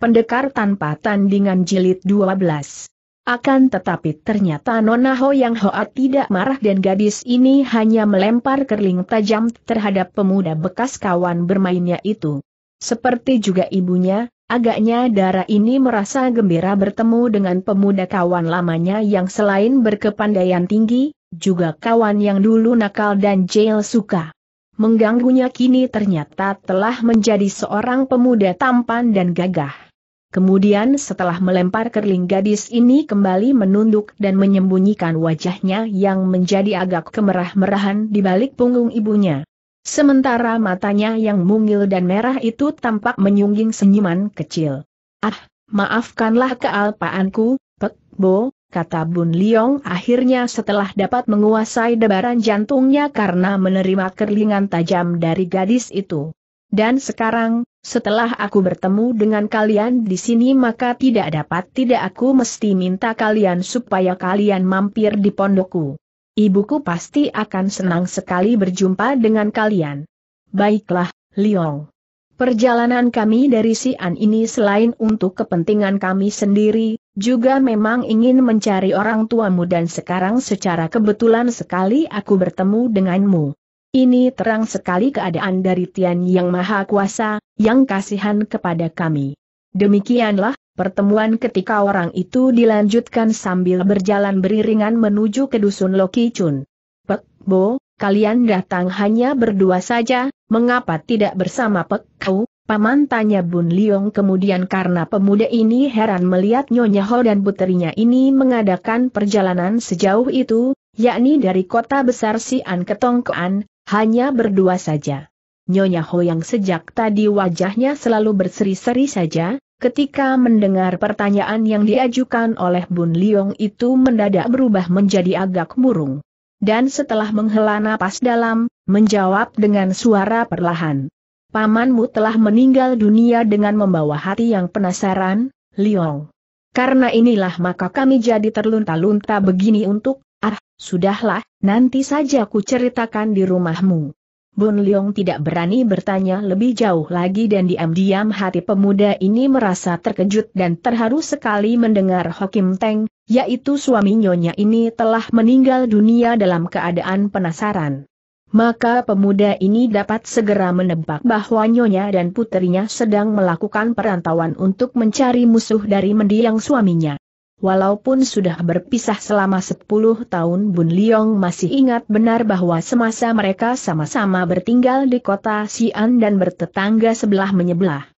Pendekar tanpa tandingan jilid 12. Akan tetapi ternyata Nona Ho Yang Hoa tidak marah dan gadis ini hanya melempar kerling tajam terhadap pemuda bekas kawan bermainnya itu. Seperti juga ibunya, agaknya darah ini merasa gembira bertemu dengan pemuda kawan lamanya yang selain berkepandaian tinggi, juga kawan yang dulu nakal dan jail suka. Mengganggunya kini ternyata telah menjadi seorang pemuda tampan dan gagah. Kemudian setelah melempar kerling gadis ini kembali menunduk dan menyembunyikan wajahnya yang menjadi agak kemerah-merahan di balik punggung ibunya. Sementara matanya yang mungil dan merah itu tampak menyungging senyuman kecil. Ah, maafkanlah kealpaanku, Pek Bo, kata Bun Liong akhirnya setelah dapat menguasai debaran jantungnya karena menerima kerlingan tajam dari gadis itu. Dan sekarang, setelah aku bertemu dengan kalian di sini maka tidak dapat tidak aku mesti minta kalian supaya kalian mampir di pondokku. Ibuku pasti akan senang sekali berjumpa dengan kalian. Baiklah, Liong. Perjalanan kami dari Sian ini selain untuk kepentingan kami sendiri, juga memang ingin mencari orang tuamu dan sekarang secara kebetulan sekali aku bertemu denganmu. Ini terang sekali keadaan dari Tian Yang Maha Kuasa, yang kasihan kepada kami. Demikianlah, pertemuan ketika orang itu dilanjutkan sambil berjalan beriringan menuju ke dusun Loki Chun. Pek, Bo, kalian datang hanya berdua saja, mengapa tidak bersama Pek Kau? Paman tanya Bun Liong kemudian karena pemuda ini heran melihat Nyonya Ho dan puterinya ini mengadakan perjalanan sejauh itu, yakni dari kota besar Sian ke Tongkoan, hanya berdua saja. Nyonya Ho yang sejak tadi wajahnya selalu berseri-seri saja, ketika mendengar pertanyaan yang diajukan oleh Bun Liong itu mendadak berubah menjadi agak murung. Dan setelah menghela napas dalam, menjawab dengan suara perlahan. Pamanmu telah meninggal dunia dengan membawa hati yang penasaran, Liong. Karena inilah maka kami jadi terlunta-lunta begini untuk Ah, sudahlah, nanti saja ku ceritakan di rumahmu. Bun Leong tidak berani bertanya lebih jauh lagi dan diam-diam hati pemuda ini merasa terkejut dan terharu sekali mendengar Hokim Teng, yaitu suami nyonya ini telah meninggal dunia dalam keadaan penasaran. Maka pemuda ini dapat segera menebak bahwa nyonya dan putrinya sedang melakukan perantauan untuk mencari musuh dari mendiang suaminya. Walaupun sudah berpisah selama 10 tahun Bun Liong masih ingat benar bahwa semasa mereka sama-sama bertinggal di kota Xi'an dan bertetangga sebelah menyebelah.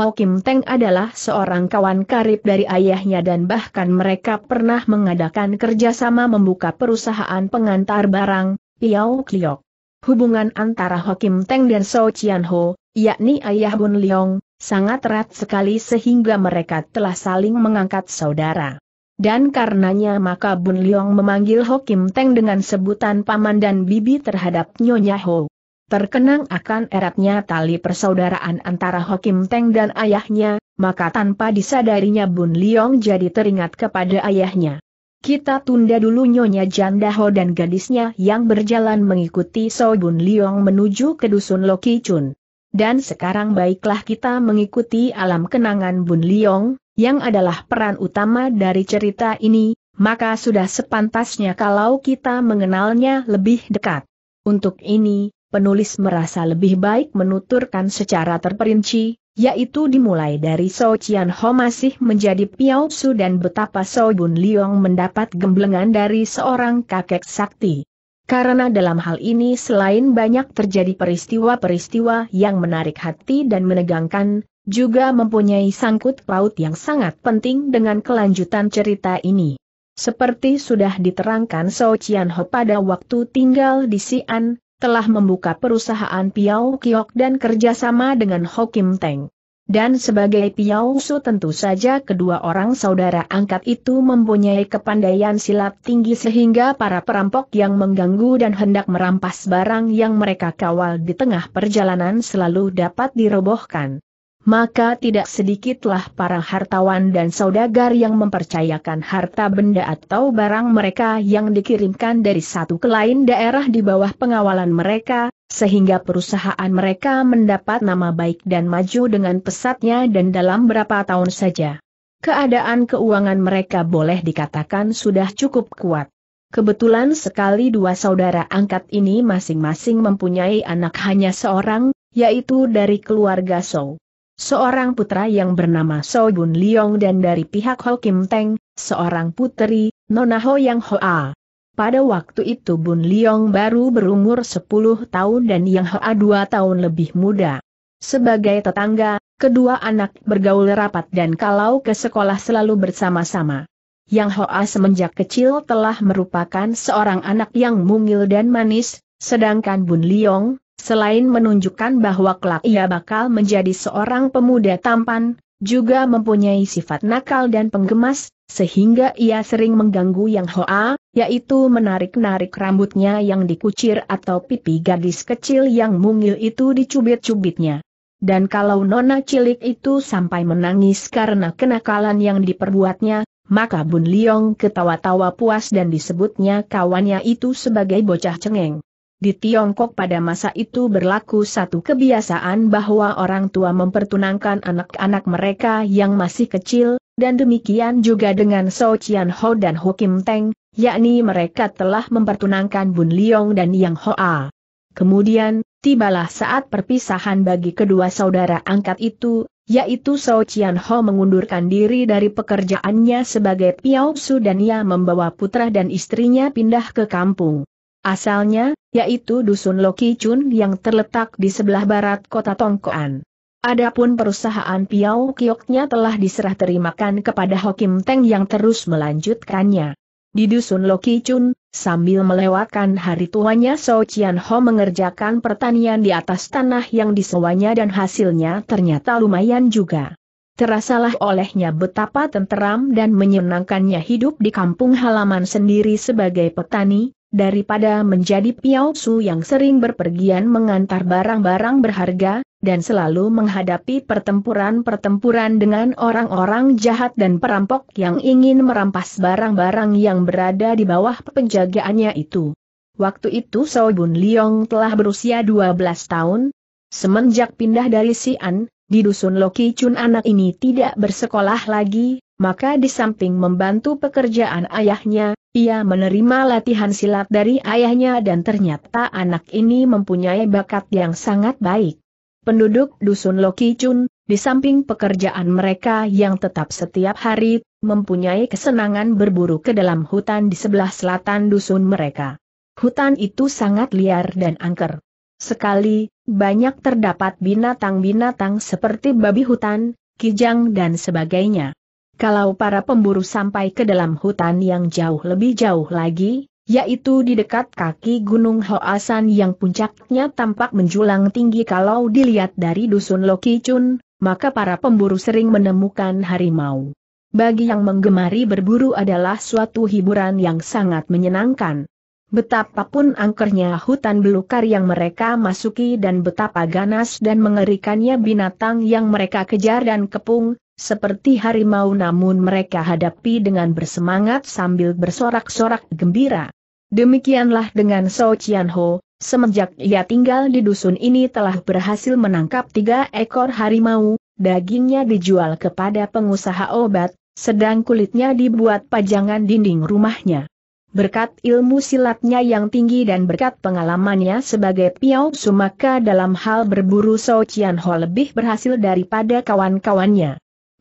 Ho Kim Teng adalah seorang kawan karib dari ayahnya dan bahkan mereka pernah mengadakan kerjasama membuka perusahaan pengantar barang, Piao Kliok. Hubungan antara Ho Kim Teng dan So Chian Ho, yakni ayah Bun Liong, sangat erat sekali sehingga mereka telah saling mengangkat saudara. Dan karenanya maka Bun Leong memanggil Hokim Teng dengan sebutan paman dan bibi terhadap Nyonya Ho. Terkenang akan eratnya tali persaudaraan antara Hokim Teng dan ayahnya, maka tanpa disadarinya Bun Leong jadi teringat kepada ayahnya. Kita tunda dulu Nyonya Janda Ho dan gadisnya yang berjalan mengikuti So Bun Leong menuju ke dusun Loki Chun. Dan sekarang baiklah kita mengikuti alam kenangan Bun Leong, yang adalah peran utama dari cerita ini, maka sudah sepantasnya kalau kita mengenalnya lebih dekat. Untuk ini, penulis merasa lebih baik menuturkan secara terperinci, yaitu dimulai dari So Chian Ho masih menjadi Piao Su dan betapa So Bun Liong mendapat gemblengan dari seorang kakek sakti. Karena dalam hal ini selain banyak terjadi peristiwa-peristiwa yang menarik hati dan menegangkan, juga mempunyai sangkut paut yang sangat penting dengan kelanjutan cerita ini. Seperti sudah diterangkan So Chian Ho pada waktu tinggal di Xi'an, telah membuka perusahaan Piao Kiok dan kerjasama dengan Ho Kim Teng. Dan sebagai Piao Su tentu saja kedua orang saudara angkat itu mempunyai kepandaian silat tinggi sehingga para perampok yang mengganggu dan hendak merampas barang yang mereka kawal di tengah perjalanan selalu dapat dirobohkan maka tidak sedikitlah para hartawan dan saudagar yang mempercayakan harta benda atau barang mereka yang dikirimkan dari satu ke lain daerah di bawah pengawalan mereka, sehingga perusahaan mereka mendapat nama baik dan maju dengan pesatnya dan dalam berapa tahun saja. Keadaan keuangan mereka boleh dikatakan sudah cukup kuat. Kebetulan sekali dua saudara angkat ini masing-masing mempunyai anak hanya seorang, yaitu dari keluarga Sou seorang putra yang bernama So Bun Liong dan dari pihak Ho Kim Teng, seorang putri, Nona Ho Yang Hoa. Pada waktu itu Bun Liong baru berumur 10 tahun dan Yang Hoa 2 tahun lebih muda. Sebagai tetangga, kedua anak bergaul rapat dan kalau ke sekolah selalu bersama-sama. Yang Hoa semenjak kecil telah merupakan seorang anak yang mungil dan manis, Sedangkan Bun Liong, selain menunjukkan bahwa kelak ia bakal menjadi seorang pemuda tampan, juga mempunyai sifat nakal dan penggemas, sehingga ia sering mengganggu Yang Hoa, yaitu menarik-narik rambutnya yang dikucir atau pipi gadis kecil yang mungil itu dicubit-cubitnya. Dan kalau nona cilik itu sampai menangis karena kenakalan yang diperbuatnya, maka Bun Liong ketawa-tawa puas dan disebutnya kawannya itu sebagai bocah cengeng. Di Tiongkok pada masa itu berlaku satu kebiasaan bahwa orang tua mempertunangkan anak-anak mereka yang masih kecil, dan demikian juga dengan So Chian Ho dan Ho Kim Teng, yakni mereka telah mempertunangkan Bun Liong dan Yang Hoa. Kemudian, tibalah saat perpisahan bagi kedua saudara angkat itu, yaitu So Chian Ho mengundurkan diri dari pekerjaannya sebagai Piao Su dan ia membawa putra dan istrinya pindah ke kampung asalnya, yaitu Dusun Loki Chun yang terletak di sebelah barat kota Tongkoan. Adapun perusahaan Piau Kioknya telah diserah terimakan kepada Hokim Teng yang terus melanjutkannya. Di Dusun Loki Chun, sambil melewatkan hari tuanya So Chian Ho mengerjakan pertanian di atas tanah yang disewanya dan hasilnya ternyata lumayan juga. Terasalah olehnya betapa tenteram dan menyenangkannya hidup di kampung halaman sendiri sebagai petani, daripada menjadi piausu yang sering berpergian mengantar barang-barang berharga, dan selalu menghadapi pertempuran-pertempuran dengan orang-orang jahat dan perampok yang ingin merampas barang-barang yang berada di bawah penjagaannya itu. Waktu itu Bun Liong telah berusia 12 tahun, semenjak pindah dari Si'an, di dusun Loki Chun anak ini tidak bersekolah lagi, maka di samping membantu pekerjaan ayahnya, ia menerima latihan silat dari ayahnya dan ternyata anak ini mempunyai bakat yang sangat baik. Penduduk Dusun Chun, di samping pekerjaan mereka yang tetap setiap hari, mempunyai kesenangan berburu ke dalam hutan di sebelah selatan dusun mereka. Hutan itu sangat liar dan angker. Sekali, banyak terdapat binatang-binatang seperti babi hutan, kijang dan sebagainya. Kalau para pemburu sampai ke dalam hutan yang jauh lebih jauh lagi, yaitu di dekat kaki Gunung Hoasan yang puncaknya tampak menjulang tinggi kalau dilihat dari dusun Chun, maka para pemburu sering menemukan harimau. Bagi yang menggemari berburu adalah suatu hiburan yang sangat menyenangkan. Betapapun angkernya hutan belukar yang mereka masuki dan betapa ganas dan mengerikannya binatang yang mereka kejar dan kepung, seperti harimau namun mereka hadapi dengan bersemangat sambil bersorak-sorak gembira. Demikianlah dengan Sao Chian Ho, semenjak ia tinggal di dusun ini telah berhasil menangkap tiga ekor harimau, dagingnya dijual kepada pengusaha obat, sedang kulitnya dibuat pajangan dinding rumahnya. Berkat ilmu silatnya yang tinggi dan berkat pengalamannya sebagai Piau Sumaka dalam hal berburu Sao Chian Ho lebih berhasil daripada kawan-kawannya.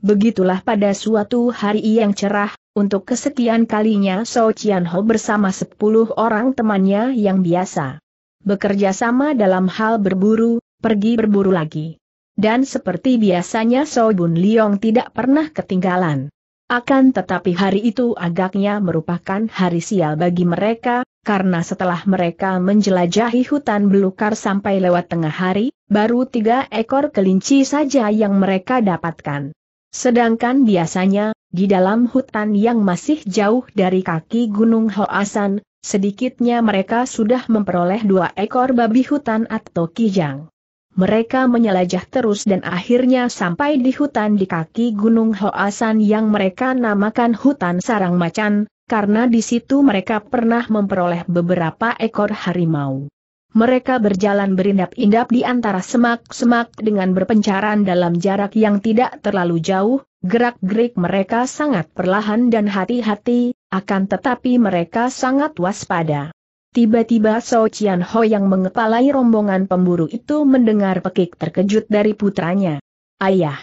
Begitulah pada suatu hari yang cerah, untuk kesekian kalinya So Chian Ho bersama sepuluh orang temannya yang biasa. Bekerja sama dalam hal berburu, pergi berburu lagi. Dan seperti biasanya So Bun Liong tidak pernah ketinggalan. Akan tetapi hari itu agaknya merupakan hari sial bagi mereka, karena setelah mereka menjelajahi hutan belukar sampai lewat tengah hari, baru tiga ekor kelinci saja yang mereka dapatkan. Sedangkan biasanya, di dalam hutan yang masih jauh dari kaki Gunung Hoasan, sedikitnya mereka sudah memperoleh dua ekor babi hutan atau kijang. Mereka menyelajah terus dan akhirnya sampai di hutan di kaki Gunung Hoasan yang mereka namakan hutan sarang macan, karena di situ mereka pernah memperoleh beberapa ekor harimau mereka berjalan berindap-indap di antara semak-semak dengan berpencaran dalam jarak yang tidak terlalu jauh, gerak-gerik mereka sangat perlahan dan hati-hati, akan tetapi mereka sangat waspada. Tiba-tiba So Chian Ho yang mengepalai rombongan pemburu itu mendengar pekik terkejut dari putranya. Ayah!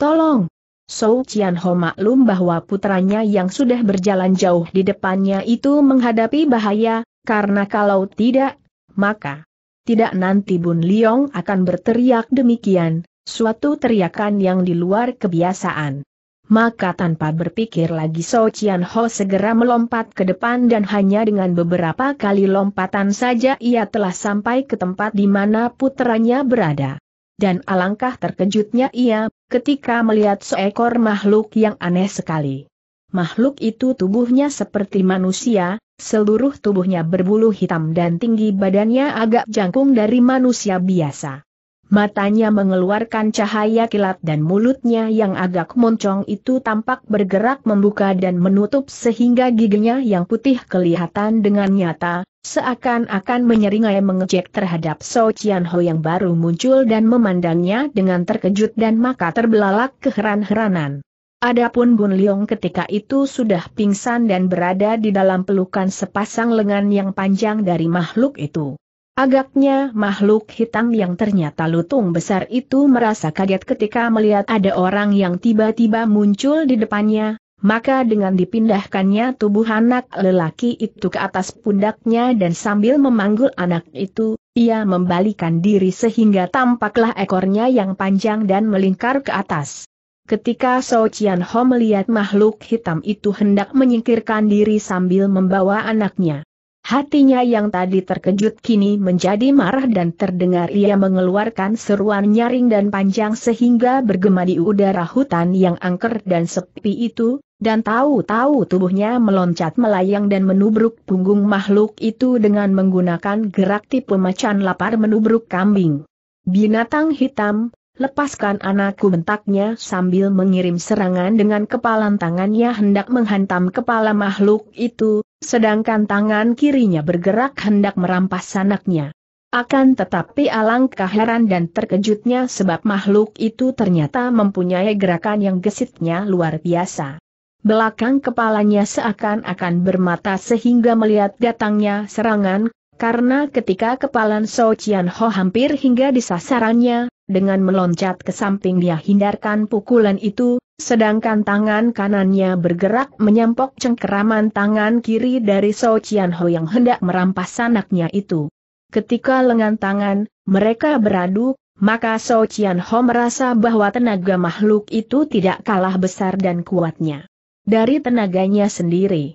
Tolong! So Chian Ho maklum bahwa putranya yang sudah berjalan jauh di depannya itu menghadapi bahaya, karena kalau tidak, maka tidak nanti Bun Liong akan berteriak demikian, suatu teriakan yang di luar kebiasaan. Maka tanpa berpikir lagi So Chian Ho segera melompat ke depan dan hanya dengan beberapa kali lompatan saja ia telah sampai ke tempat di mana putranya berada. Dan alangkah terkejutnya ia, ketika melihat seekor makhluk yang aneh sekali makhluk itu tubuhnya seperti manusia, seluruh tubuhnya berbulu hitam dan tinggi badannya agak jangkung dari manusia biasa. Matanya mengeluarkan cahaya kilat dan mulutnya yang agak moncong itu tampak bergerak membuka dan menutup sehingga giginya yang putih kelihatan dengan nyata, seakan-akan menyeringai mengejek terhadap So Chian Ho yang baru muncul dan memandangnya dengan terkejut dan maka terbelalak keheran-heranan. Adapun Bun Leong ketika itu sudah pingsan dan berada di dalam pelukan sepasang lengan yang panjang dari makhluk itu. Agaknya makhluk hitam yang ternyata lutung besar itu merasa kaget ketika melihat ada orang yang tiba-tiba muncul di depannya, maka dengan dipindahkannya tubuh anak lelaki itu ke atas pundaknya dan sambil memanggul anak itu, ia membalikan diri sehingga tampaklah ekornya yang panjang dan melingkar ke atas. Ketika So Chian Ho melihat makhluk hitam itu hendak menyingkirkan diri sambil membawa anaknya. Hatinya yang tadi terkejut kini menjadi marah dan terdengar ia mengeluarkan seruan nyaring dan panjang sehingga bergema di udara hutan yang angker dan sepi itu, dan tahu-tahu tubuhnya meloncat melayang dan menubruk punggung makhluk itu dengan menggunakan gerak tipe macan lapar menubruk kambing. Binatang hitam, Lepaskan anakku bentaknya sambil mengirim serangan dengan kepalan tangannya hendak menghantam kepala makhluk itu, sedangkan tangan kirinya bergerak hendak merampas anaknya. Akan tetapi alangkah heran dan terkejutnya sebab makhluk itu ternyata mempunyai gerakan yang gesitnya luar biasa. Belakang kepalanya seakan-akan bermata sehingga melihat datangnya serangan, karena ketika kepalan So Ho hampir hingga di sasarannya, dengan meloncat ke samping dia hindarkan pukulan itu, sedangkan tangan kanannya bergerak menyampok cengkeraman tangan kiri dari So Chian Ho yang hendak merampas anaknya itu. Ketika lengan tangan, mereka beradu, maka So Chian Ho merasa bahwa tenaga makhluk itu tidak kalah besar dan kuatnya. Dari tenaganya sendiri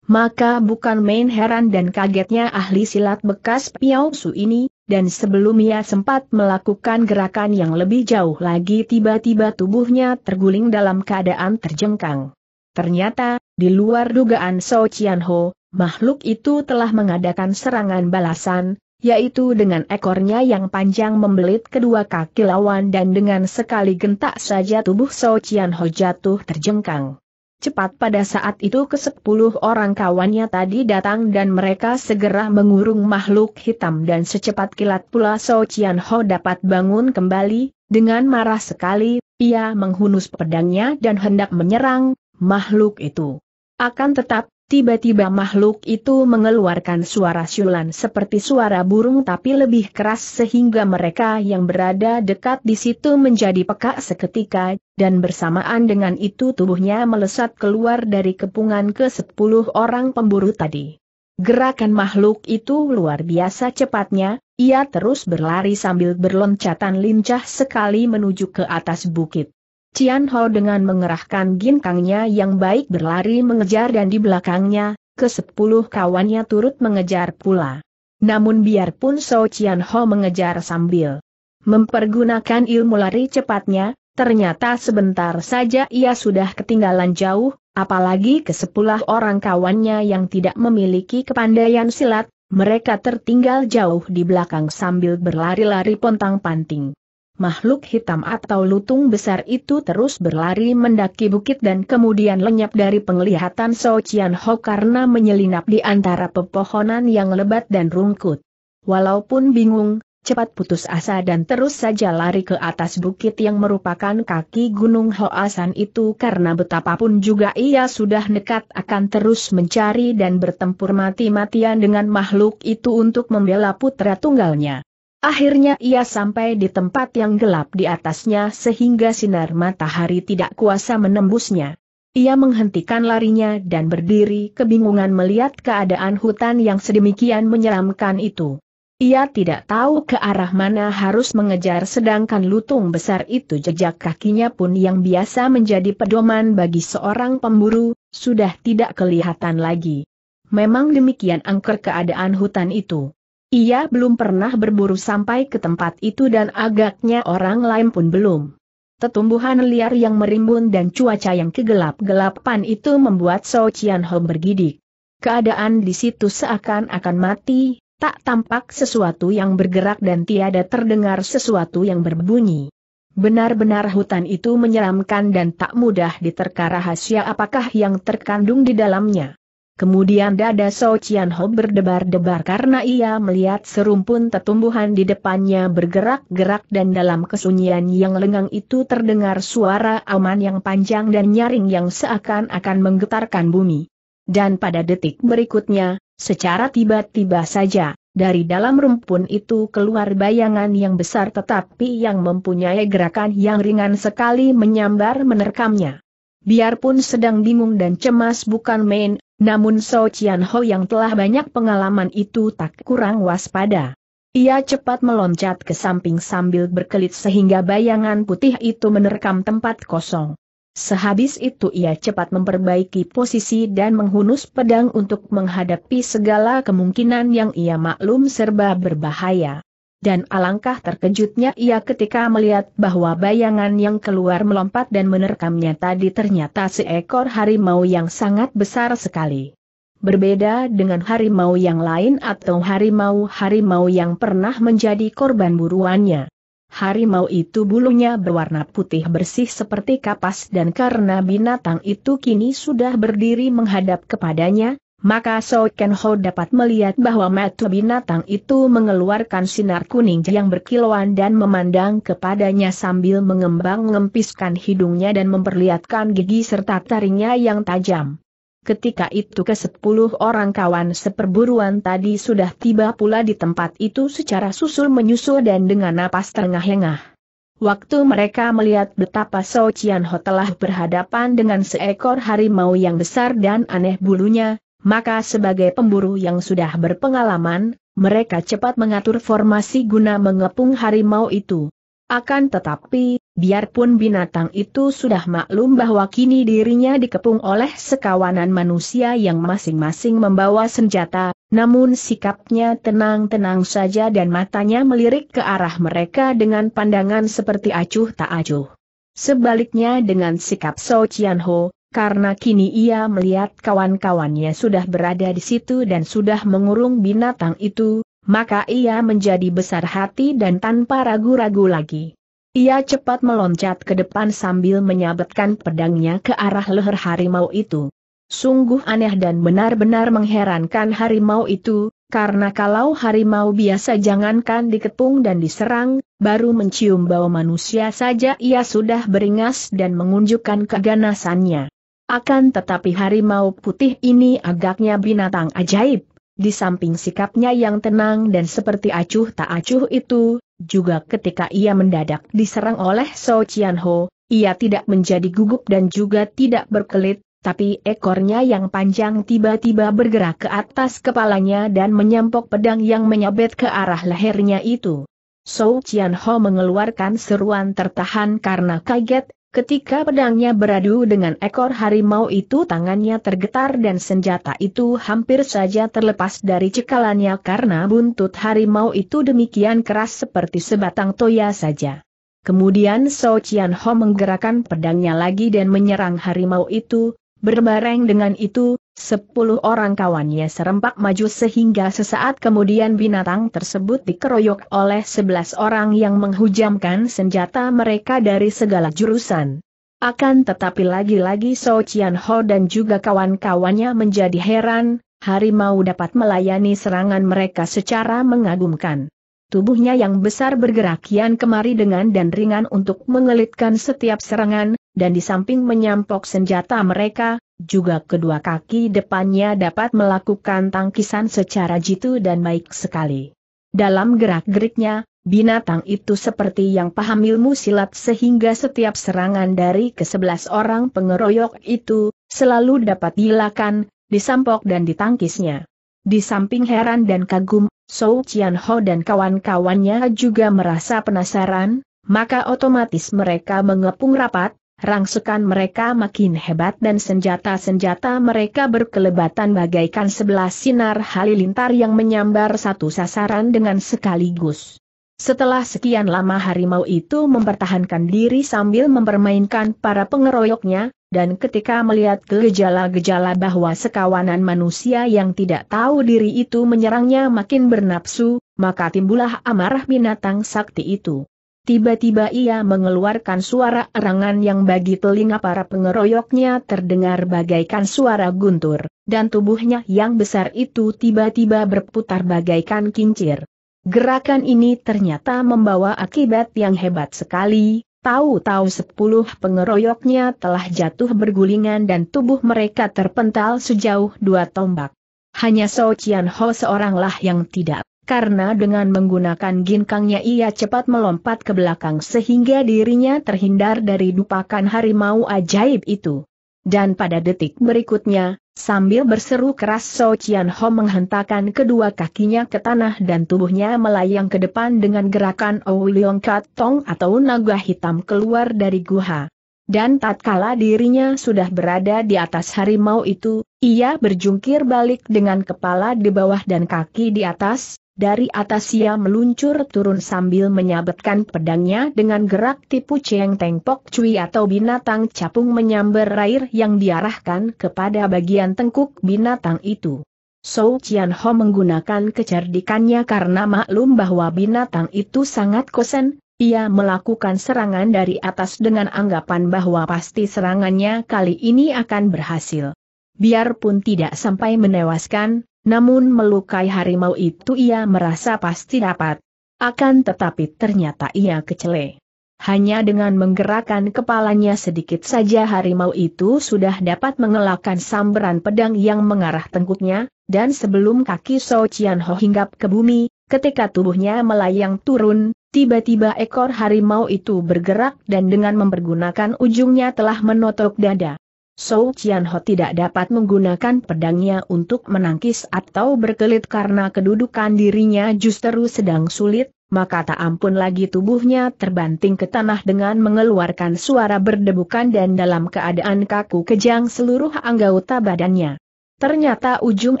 maka bukan main heran dan kagetnya ahli silat bekas Piao Su ini, dan sebelum ia sempat melakukan gerakan yang lebih jauh lagi tiba-tiba tubuhnya terguling dalam keadaan terjengkang. Ternyata, di luar dugaan So Chian Ho, makhluk itu telah mengadakan serangan balasan, yaitu dengan ekornya yang panjang membelit kedua kaki lawan dan dengan sekali gentak saja tubuh So Chian Ho jatuh terjengkang. Cepat pada saat itu ke sepuluh orang kawannya tadi datang dan mereka segera mengurung makhluk hitam dan secepat kilat pula So Chian Ho dapat bangun kembali, dengan marah sekali, ia menghunus pedangnya dan hendak menyerang, makhluk itu. Akan tetap, Tiba-tiba makhluk itu mengeluarkan suara syulan seperti suara burung tapi lebih keras sehingga mereka yang berada dekat di situ menjadi peka seketika, dan bersamaan dengan itu tubuhnya melesat keluar dari kepungan ke sepuluh orang pemburu tadi. Gerakan makhluk itu luar biasa cepatnya, ia terus berlari sambil berloncatan lincah sekali menuju ke atas bukit. Cian Ho dengan mengerahkan ginkangnya yang baik berlari mengejar dan di belakangnya, ke sepuluh kawannya turut mengejar pula. Namun biarpun So Cian Ho mengejar sambil mempergunakan ilmu lari cepatnya, ternyata sebentar saja ia sudah ketinggalan jauh, apalagi ke sepuluh orang kawannya yang tidak memiliki kepandaian silat, mereka tertinggal jauh di belakang sambil berlari-lari pontang-panting makhluk hitam atau lutung besar itu terus berlari mendaki bukit dan kemudian lenyap dari penglihatan So Chian Ho karena menyelinap di antara pepohonan yang lebat dan rungkut. Walaupun bingung, cepat putus asa dan terus saja lari ke atas bukit yang merupakan kaki gunung Hoasan itu karena betapapun juga ia sudah nekat akan terus mencari dan bertempur mati-matian dengan makhluk itu untuk membela putra tunggalnya. Akhirnya ia sampai di tempat yang gelap di atasnya sehingga sinar matahari tidak kuasa menembusnya. Ia menghentikan larinya dan berdiri kebingungan melihat keadaan hutan yang sedemikian menyeramkan itu. Ia tidak tahu ke arah mana harus mengejar sedangkan lutung besar itu jejak kakinya pun yang biasa menjadi pedoman bagi seorang pemburu, sudah tidak kelihatan lagi. Memang demikian angker keadaan hutan itu. Ia belum pernah berburu sampai ke tempat itu dan agaknya orang lain pun belum. Tetumbuhan liar yang merimbun dan cuaca yang kegelap-gelapan itu membuat So Chian Ho bergidik. Keadaan di situ seakan-akan mati, tak tampak sesuatu yang bergerak dan tiada terdengar sesuatu yang berbunyi. Benar-benar hutan itu menyeramkan dan tak mudah diterka rahasia apakah yang terkandung di dalamnya. Kemudian dada Soo Chian Ho berdebar-debar karena ia melihat serumpun tetumbuhan di depannya bergerak-gerak dan dalam kesunyian yang lengang itu terdengar suara aman yang panjang dan nyaring yang seakan-akan menggetarkan bumi. Dan pada detik berikutnya, secara tiba-tiba saja, dari dalam rumpun itu keluar bayangan yang besar tetapi yang mempunyai gerakan yang ringan sekali menyambar menerkamnya. Biarpun sedang bingung dan cemas bukan main, namun So Chian Ho yang telah banyak pengalaman itu tak kurang waspada. Ia cepat meloncat ke samping sambil berkelit sehingga bayangan putih itu menerkam tempat kosong. Sehabis itu ia cepat memperbaiki posisi dan menghunus pedang untuk menghadapi segala kemungkinan yang ia maklum serba berbahaya dan alangkah terkejutnya ia ketika melihat bahwa bayangan yang keluar melompat dan menerkamnya tadi ternyata seekor harimau yang sangat besar sekali. Berbeda dengan harimau yang lain atau harimau-harimau yang pernah menjadi korban buruannya. Harimau itu bulunya berwarna putih bersih seperti kapas dan karena binatang itu kini sudah berdiri menghadap kepadanya, maka Soi Ken Ho dapat melihat bahwa mata binatang itu mengeluarkan sinar kuning yang berkilauan dan memandang kepadanya sambil mengembang-ngempiskan hidungnya dan memperlihatkan gigi serta taringnya yang tajam. Ketika itu ke sepuluh orang kawan seperburuan tadi sudah tiba pula di tempat itu secara susul-menyusul dan dengan napas terengah-engah. Waktu mereka melihat betapa So Chian Ho telah berhadapan dengan seekor harimau yang besar dan aneh bulunya, maka sebagai pemburu yang sudah berpengalaman, mereka cepat mengatur formasi guna mengepung harimau itu. Akan tetapi, biarpun binatang itu sudah maklum bahwa kini dirinya dikepung oleh sekawanan manusia yang masing-masing membawa senjata, namun sikapnya tenang-tenang saja dan matanya melirik ke arah mereka dengan pandangan seperti acuh tak acuh. Sebaliknya dengan sikap So Chian Ho, karena kini ia melihat kawan-kawannya sudah berada di situ dan sudah mengurung binatang itu, maka ia menjadi besar hati dan tanpa ragu-ragu lagi. Ia cepat meloncat ke depan sambil menyabetkan pedangnya ke arah leher harimau itu. Sungguh aneh dan benar-benar mengherankan harimau itu, karena kalau harimau biasa jangankan dikepung dan diserang, baru mencium bau manusia saja ia sudah beringas dan mengunjukkan keganasannya. Akan tetapi harimau putih ini agaknya binatang ajaib. Di samping sikapnya yang tenang dan seperti acuh tak acuh itu, juga ketika ia mendadak diserang oleh So Chian Ho, ia tidak menjadi gugup dan juga tidak berkelit, tapi ekornya yang panjang tiba-tiba bergerak ke atas kepalanya dan menyampok pedang yang menyabet ke arah lehernya itu. So Chian Ho mengeluarkan seruan tertahan karena kaget, Ketika pedangnya beradu dengan ekor harimau itu tangannya tergetar dan senjata itu hampir saja terlepas dari cekalannya karena buntut harimau itu demikian keras seperti sebatang toya saja. Kemudian So Chian Ho menggerakkan pedangnya lagi dan menyerang harimau itu, berbareng dengan itu, Sepuluh orang kawannya serempak maju sehingga sesaat kemudian binatang tersebut dikeroyok oleh sebelas orang yang menghujamkan senjata mereka dari segala jurusan. Akan tetapi lagi-lagi So Chian Ho dan juga kawan-kawannya menjadi heran, harimau dapat melayani serangan mereka secara mengagumkan. Tubuhnya yang besar bergerak kian kemari dengan dan ringan untuk mengelitkan setiap serangan, dan di samping menyampok senjata mereka, juga kedua kaki depannya dapat melakukan tangkisan secara jitu dan baik sekali. Dalam gerak-geriknya, binatang itu seperti yang paham ilmu silat sehingga setiap serangan dari kesebelas orang pengeroyok itu, selalu dapat dilakukan, disampok dan ditangkisnya. Di samping heran dan kagum, Sou Chian Ho dan kawan-kawannya juga merasa penasaran, maka otomatis mereka mengepung rapat, rangsukan mereka makin hebat dan senjata-senjata mereka berkelebatan bagaikan sebelah sinar halilintar yang menyambar satu sasaran dengan sekaligus. Setelah sekian lama harimau itu mempertahankan diri sambil mempermainkan para pengeroyoknya, dan ketika melihat gejala-gejala bahwa sekawanan manusia yang tidak tahu diri itu menyerangnya makin bernapsu, maka timbullah amarah binatang sakti itu. Tiba-tiba ia mengeluarkan suara erangan yang bagi telinga para pengeroyoknya terdengar bagaikan suara guntur, dan tubuhnya yang besar itu tiba-tiba berputar bagaikan kincir. Gerakan ini ternyata membawa akibat yang hebat sekali, tahu-tahu sepuluh pengeroyoknya telah jatuh bergulingan dan tubuh mereka terpental sejauh dua tombak. Hanya So Chian Ho seoranglah yang tidak karena dengan menggunakan ginkangnya ia cepat melompat ke belakang sehingga dirinya terhindar dari dupakan harimau ajaib itu. Dan pada detik berikutnya, sambil berseru keras So Chian Ho menghentakkan kedua kakinya ke tanah dan tubuhnya melayang ke depan dengan gerakan Ouliong Kat Tong atau naga hitam keluar dari guha. Dan tatkala dirinya sudah berada di atas harimau itu, ia berjungkir balik dengan kepala di bawah dan kaki di atas, dari atas ia meluncur turun sambil menyabetkan pedangnya dengan gerak tipu Cheng Teng Pok Cui atau binatang capung menyambar air yang diarahkan kepada bagian tengkuk binatang itu. Sou Qian Ho menggunakan kecerdikannya karena maklum bahwa binatang itu sangat kosen, ia melakukan serangan dari atas dengan anggapan bahwa pasti serangannya kali ini akan berhasil. Biarpun tidak sampai menewaskan, namun melukai harimau itu ia merasa pasti dapat. Akan tetapi ternyata ia kecele. Hanya dengan menggerakkan kepalanya sedikit saja harimau itu sudah dapat mengelakkan sambaran pedang yang mengarah tengkuknya, dan sebelum kaki So Chian Ho hinggap ke bumi, ketika tubuhnya melayang turun, tiba-tiba ekor harimau itu bergerak dan dengan mempergunakan ujungnya telah menotok dada. Sou Qian Ho tidak dapat menggunakan pedangnya untuk menangkis atau berkelit karena kedudukan dirinya justru sedang sulit, maka tak ampun lagi tubuhnya terbanting ke tanah dengan mengeluarkan suara berdebukan dan dalam keadaan kaku kejang seluruh anggota badannya. Ternyata ujung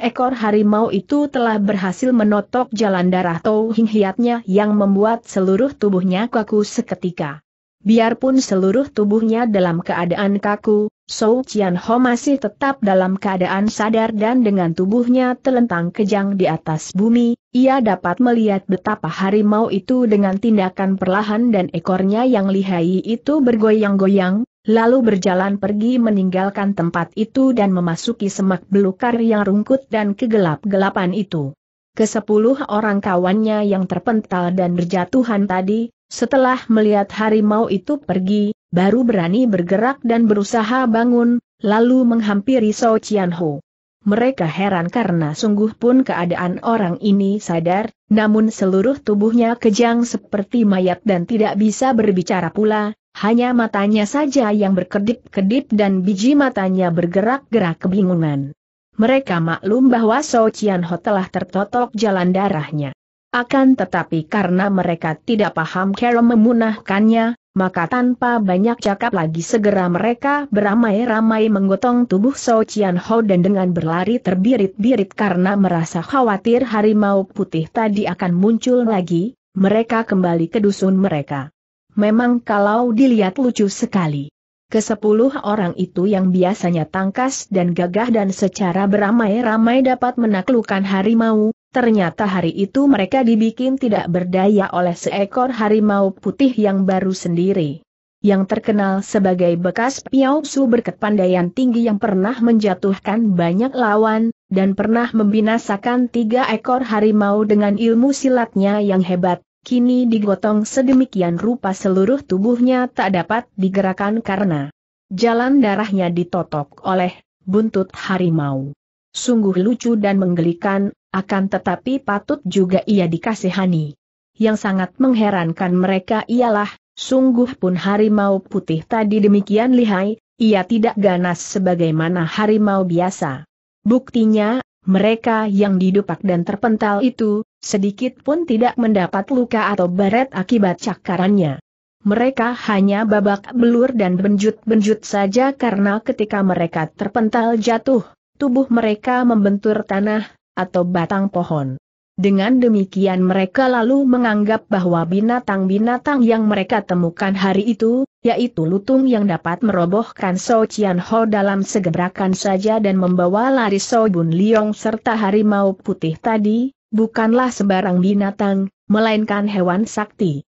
ekor harimau itu telah berhasil menotok jalan darah Tou Hing Hiatnya yang membuat seluruh tubuhnya kaku seketika. Biarpun seluruh tubuhnya dalam keadaan kaku, Sou Qian Ho masih tetap dalam keadaan sadar dan dengan tubuhnya telentang kejang di atas bumi, ia dapat melihat betapa harimau itu dengan tindakan perlahan dan ekornya yang lihai itu bergoyang-goyang, lalu berjalan pergi meninggalkan tempat itu dan memasuki semak belukar yang rungkut dan kegelap-gelapan itu. Kesepuluh orang kawannya yang terpental dan berjatuhan tadi, setelah melihat harimau itu pergi, baru berani bergerak dan berusaha bangun, lalu menghampiri So Chian Ho. Mereka heran karena sungguh pun keadaan orang ini sadar, namun seluruh tubuhnya kejang seperti mayat dan tidak bisa berbicara pula, hanya matanya saja yang berkedip-kedip dan biji matanya bergerak-gerak kebingungan. Mereka maklum bahwa So Chian Ho telah tertotok jalan darahnya. Akan tetapi karena mereka tidak paham cara memunahkannya, maka tanpa banyak cakap lagi segera mereka beramai-ramai menggotong tubuh So Chian Ho dan dengan berlari terbirit-birit karena merasa khawatir harimau putih tadi akan muncul lagi, mereka kembali ke dusun mereka. Memang kalau dilihat lucu sekali. Kesepuluh orang itu yang biasanya tangkas dan gagah dan secara beramai-ramai dapat menaklukkan harimau, Ternyata hari itu mereka dibikin tidak berdaya oleh seekor harimau putih yang baru sendiri. Yang terkenal sebagai bekas Piao Su berkepandaian tinggi yang pernah menjatuhkan banyak lawan, dan pernah membinasakan tiga ekor harimau dengan ilmu silatnya yang hebat, kini digotong sedemikian rupa seluruh tubuhnya tak dapat digerakkan karena jalan darahnya ditotok oleh buntut harimau. Sungguh lucu dan menggelikan, akan tetapi patut juga ia dikasihani. Yang sangat mengherankan mereka ialah, sungguh pun harimau putih tadi demikian lihai, ia tidak ganas sebagaimana harimau biasa. Buktinya, mereka yang didupak dan terpental itu, sedikit pun tidak mendapat luka atau baret akibat cakarannya. Mereka hanya babak belur dan benjut-benjut saja karena ketika mereka terpental jatuh, tubuh mereka membentur tanah, atau batang pohon. Dengan demikian mereka lalu menganggap bahwa binatang-binatang yang mereka temukan hari itu, yaitu lutung yang dapat merobohkan So Chian Ho dalam segebrakan saja dan membawa lari So Bun Liong serta harimau putih tadi, bukanlah sebarang binatang, melainkan hewan sakti.